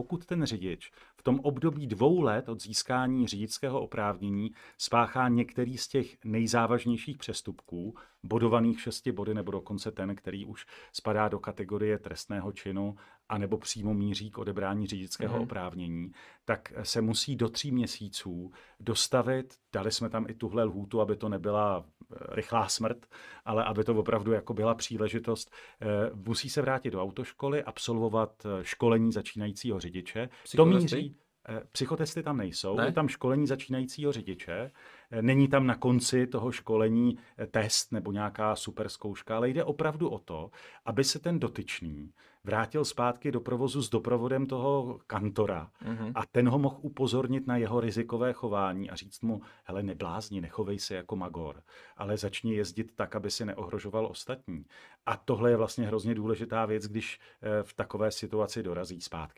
pokud ten řidič v tom období dvou let od získání řidičského oprávnění spáchá některý z těch nejzávažnějších přestupků, bodovaných šesti body, nebo dokonce ten, který už spadá do kategorie trestného činu a nebo přímo míří k odebrání řidičského mm. oprávnění, tak se musí do tří měsíců dostavit, dali jsme tam i tuhle lhůtu, aby to nebyla eh, rychlá smrt, ale aby to opravdu jako byla příležitost, eh, musí se vrátit do autoškoly, absolvovat eh, školení začínajícího řidiče. To míří, Eh, psychotesty tam nejsou, ne? je tam školení začínajícího řidiče, eh, není tam na konci toho školení eh, test nebo nějaká superzkouška, ale jde opravdu o to, aby se ten dotyčný vrátil zpátky do provozu s doprovodem toho kantora mm-hmm. a ten ho mohl upozornit na jeho rizikové chování a říct mu, hele, neblázni, nechovej se jako magor, ale začni jezdit tak, aby si neohrožoval ostatní. A tohle je vlastně hrozně důležitá věc, když v takové situaci dorazí zpátky